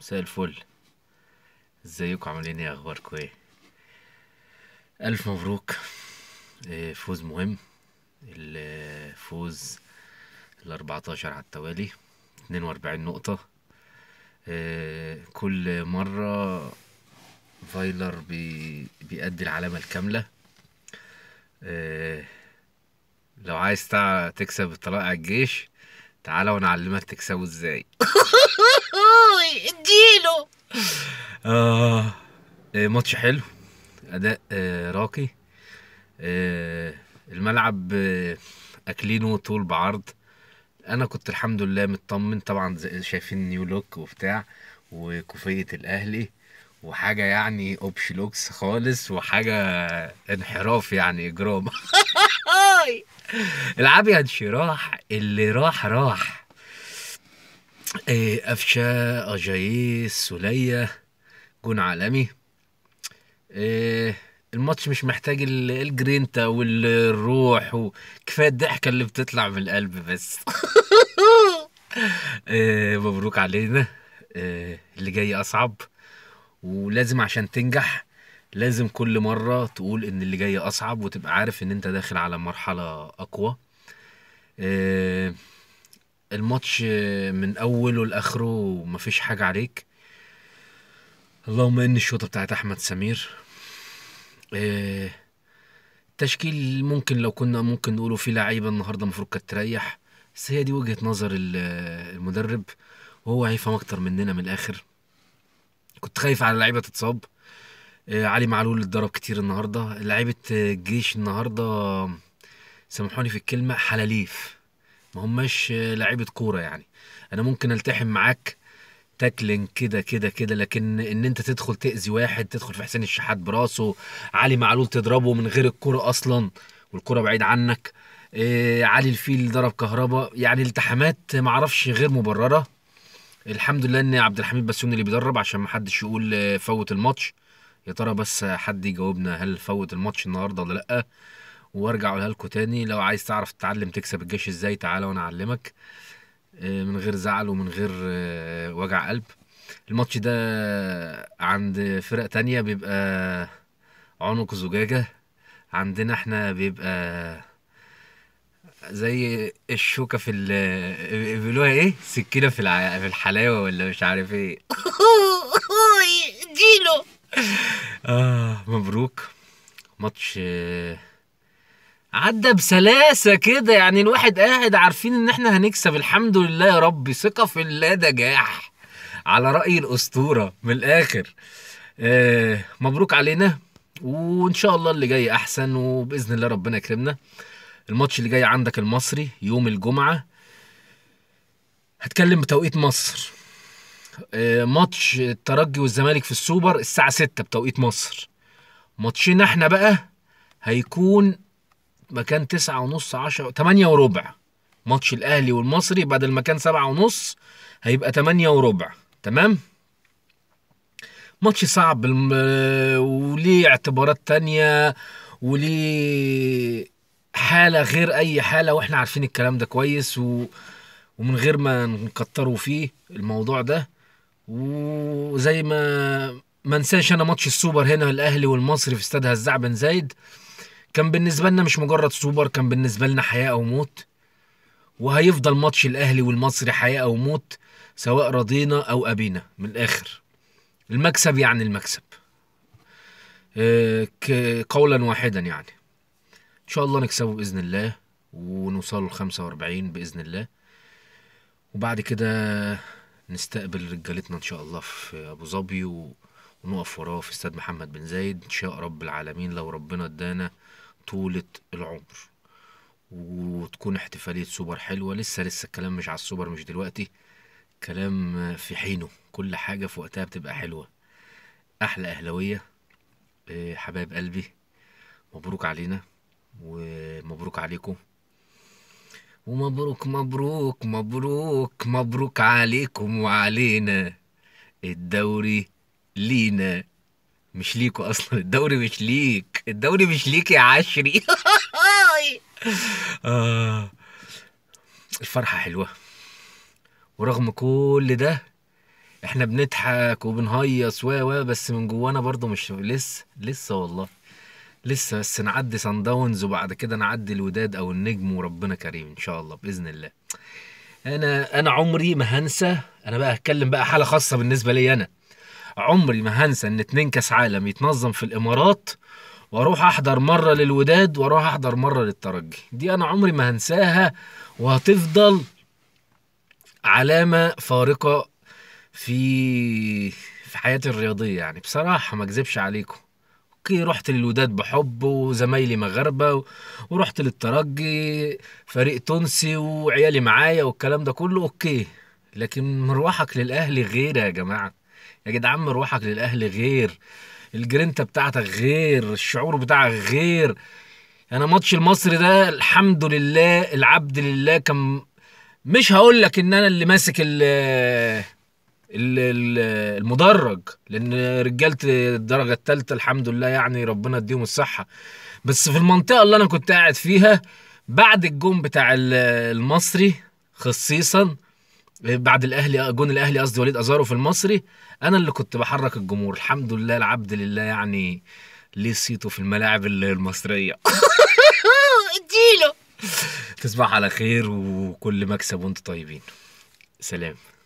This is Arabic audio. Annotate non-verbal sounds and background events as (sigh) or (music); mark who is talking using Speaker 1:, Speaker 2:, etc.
Speaker 1: مساء الفل ازيكم عاملين ايه اخباركم ايه الف مبروك آه، فوز مهم الفوز الاربعتاشر على التوالي اتنين واربعين نقطة آه، كل مرة فايلر بي بيأدي العلامة الكاملة آه، لو عايز تكسب الطلاق على الجيش تعالى ونعلمك تكسبه ازاي (laughs) اديله آه،, آه ماتش حلو اداء آه راقي آه الملعب آه اكلينه طول بعرض انا كنت الحمد لله مطمن طبعا شايفين نيو لوك وبتاع وكوفيه الاهلي وحاجه يعني اوبشلوكس خالص وحاجه انحراف يعني اجرام (laughs) باي العبيد شراح اللي راح راح إيه أفشا أجاييس سولية جون عالمي إيه الماتش مش محتاج الجرينتا والروح وكفايه الضحكه اللي بتطلع من القلب بس (laughs) إيه، مبروك علينا إيه، اللي جاي اصعب ولازم عشان تنجح لازم كل مرة تقول إن اللي جاي أصعب وتبقى عارف إن أنت داخل على مرحلة أقوى آه، الماتش من أوله لآخره مفيش حاجة عليك اللهم إن الشوطة بتاعت أحمد سمير التشكيل آه، ممكن لو كنا ممكن نقوله في لعيبة النهاردة المفروض كانت تريح بس هي دي وجهة نظر المدرب وهو هيفهم أكتر مننا من الآخر كنت خايف على اللعيبة تتصاب آه، علي معلول اتضرب كتير النهارده لعيبه آه، الجيش النهارده سامحوني في الكلمه حلاليف ما هماش آه، لعيبه كوره يعني انا ممكن التحم معاك تاكلين كده كده كده لكن ان انت تدخل تاذي واحد تدخل في حسين الشحات براسه علي معلول تضربه من غير الكوره اصلا والكوره بعيد عنك إيه علي الفيل ضرب كهربا يعني التحامات معرفش غير مبرره الحمد لله ان عبد الحميد بسيوني اللي بيدرب عشان ما حدش يقول فوت الماتش يا ترى بس حد يجاوبنا هل فوت الماتش النهارده ولا لا وارجع اقولها لكم تاني لو عايز تعرف تتعلم تكسب الجيش ازاي تعالى وانا اعلمك آه، من غير زعل ومن غير آه، وجع قلب الماتش ده عند فرق تانية بيبقى عنق زجاجة عندنا احنا بيبقى زي الشوكة في ال بيقولوها ايه؟ سكينة في الحلاوة ولا مش عارف ايه (laughs) اديله (laughs) آه مبروك ماتش آه، عدى بسلاسة كده يعني الواحد قاعد عارفين ان احنا هنكسب الحمد لله يا رب ثقة في الله نجاح على رأي الأسطورة من الآخر آه مبروك علينا وإن شاء الله اللي جاي أحسن وبإذن الله ربنا يكرمنا الماتش اللي جاي عندك المصري يوم الجمعة هتكلم بتوقيت مصر آه، ماتش الترجي والزمالك في السوبر الساعة 6 بتوقيت مصر ماتشنا احنا بقى هيكون مكان تسعة ونص عشرة تمانية وربع ماتش الأهلي والمصري بدل مكان سبعة ونص هيبقى تمانية وربع تمام ماتش صعب وليه اعتبارات تانية وليه حالة غير أي حالة وإحنا عارفين الكلام ده كويس و... ومن غير ما نكتروا فيه الموضوع ده وزي ما ما انساش انا ماتش السوبر هنا الاهلي والمصري في استاد هزاع بن زايد كان بالنسبه لنا مش مجرد سوبر كان بالنسبه لنا حياه او موت وهيفضل ماتش الاهلي والمصري حياه او موت سواء رضينا او ابينا من الاخر المكسب يعني المكسب آه، قولا واحدا يعني ان شاء الله نكسبه باذن الله ونوصله ل 45 باذن الله وبعد كده نستقبل رجالتنا ان شاء الله في ابو ظبي ونقف وراه في استاد محمد بن زايد ان شاء رب العالمين لو ربنا ادانا طولة العمر وتكون احتفالية سوبر حلوة لسه لسه الكلام مش على السوبر مش دلوقتي كلام في حينه كل حاجة في وقتها بتبقى حلوة أحلى أهلوية آه، حبايب قلبي مبروك علينا ومبروك عليكم ومبروك مبروك مبروك مبروك عليكم وعلينا الدوري لينا مش ليكوا اصلا الدوري مش ليك الدوري مش ليك يا عشري (laughs) آه الفرحة حلوة ورغم كل ده احنا بنضحك وبنهيص و بس من جوانا برضو مش لسه لسه والله لسه بس نعدي سان داونز وبعد كده نعدي الوداد او النجم وربنا كريم ان شاء الله باذن الله انا انا عمري ما هنسى انا بقى هتكلم بقى حاله خاصه بالنسبه لي انا عمري ما هنسى ان اتنين كاس عالم يتنظم في الامارات واروح احضر مره للوداد واروح احضر مره للترجي دي انا عمري ما هنساها وهتفضل علامه فارقه في في حياتي الرياضيه يعني بصراحه ما اكذبش عليكم الترقي رحت للوداد بحب وزمايلي مغاربه ورحت للترجي فريق تونسي وعيالي معايا والكلام ده كله اوكي لكن مروحك للاهلي غير يا جماعه يا جدعان مروحك للاهلي غير الجرينتا بتاعتك غير الشعور بتاعك غير انا ماتش المصري ده الحمد لله العبد لله كان مش هقول لك ان انا اللي ماسك المدرج لان رجاله الدرجه الثالثه الحمد لله يعني ربنا يديهم الصحه بس في المنطقه اللي انا كنت قاعد فيها بعد الجون بتاع المصري خصيصا بعد الاهلي جون الاهلي قصدي وليد ازارو في المصري انا اللي كنت بحرك الجمهور الحمد لله العبد لله يعني ليه صيته في الملاعب المصريه (laughs) اديله تصبح على خير وكل مكسب وانتم طيبين سلام